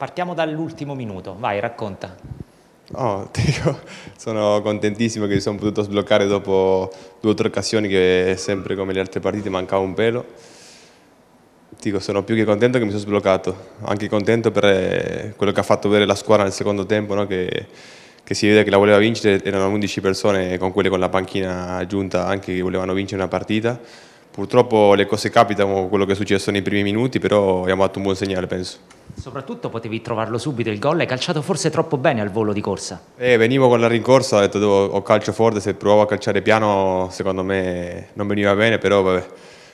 Partiamo dall'ultimo minuto, vai, racconta. Oh, dico, sono contentissimo che mi sono potuto sbloccare dopo due o tre occasioni che sempre come le altre partite mancava un pelo. Dico, sono più che contento che mi sono sbloccato, anche contento per eh, quello che ha fatto vedere la squadra nel secondo tempo, no? che, che, si vede che la voleva vincere, erano 11 persone con quelle con la panchina aggiunta anche che volevano vincere una partita. Purtroppo le cose capitano, quello che è successo nei primi minuti, però abbiamo dato un buon segnale penso. Soprattutto potevi trovarlo subito il gol, hai calciato forse troppo bene al volo di corsa. Eh, venivo con la rincorsa, ho detto ho calcio forte, se provavo a calciare piano secondo me non veniva bene, però vabbè,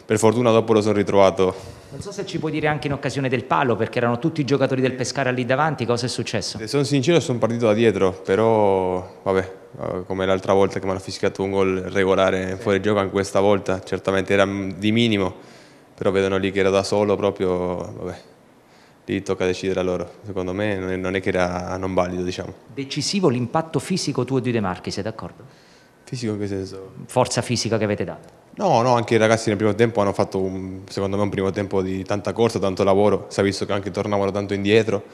per fortuna dopo lo sono ritrovato. Non so se ci puoi dire anche in occasione del palo, perché erano tutti i giocatori del Pescara lì davanti, cosa è successo? Se eh, sono sincero sono partito da dietro, però vabbè, eh, come l'altra volta che mi hanno fischiato un gol regolare sì. fuori gioco, anche questa volta certamente era di minimo, però vedono lì che era da solo proprio, vabbè lì tocca decidere a loro. Secondo me non è, non è che era non valido, diciamo. Decisivo l'impatto fisico tuo di De Marchi, sei d'accordo? Fisico in che senso? Forza fisica che avete dato. No, no, anche i ragazzi nel primo tempo hanno fatto, un, secondo me, un primo tempo di tanta corsa, tanto lavoro. Si è visto che anche tornavano tanto indietro.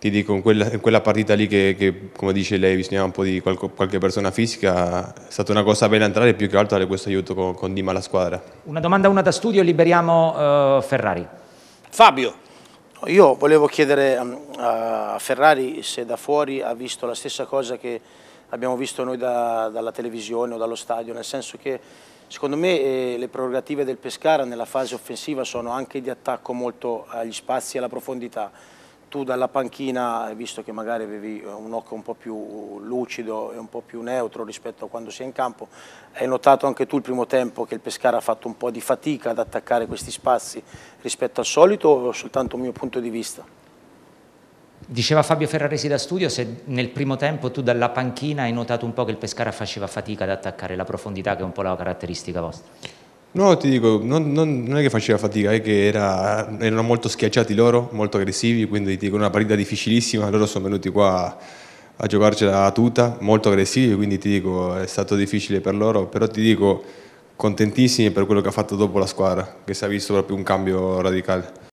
Ti dico, in quella, in quella partita lì che, che, come dice lei, bisognava un po' di qualco, qualche persona fisica, è stata una cosa bella entrare, più che altro avere questo aiuto con, con Dima alla squadra. Una domanda, una da studio, liberiamo uh, Ferrari. Fabio, io volevo chiedere ehm, a Ferrari se da fuori ha visto la stessa cosa che abbiamo visto noi da, dalla televisione o dallo stadio, nel senso che secondo me eh, le prerogative del Pescara nella fase offensiva sono anche di attacco molto agli spazi e alla profondità tu dalla panchina, visto che magari avevi eh, un occhio un po' più lucido e un po' più neutro rispetto a quando sei in campo, hai notato anche tu il primo tempo che il Pescara ha fatto un po' di fatica ad attaccare questi spazi rispetto al solito o soltanto un mio punto di vista? Diceva Fabio Ferraresi da studio se nel primo tempo tu dalla panchina hai notato un po' che il Pescara faceva fatica ad attaccare la profondità che è un po' la caratteristica vostra. No, ti dico, non, non, non, è che faceva fatica, è che era, erano molto schiacciati loro, molto aggressivi, quindi ti dico una partita difficilissima, loro sono venuti qua a giocarcela tutta, molto aggressivi, quindi ti dico è stato difficile per loro, però ti dico contentissimi per quello che ha fatto dopo la squadra, che si è visto proprio un cambio radicale.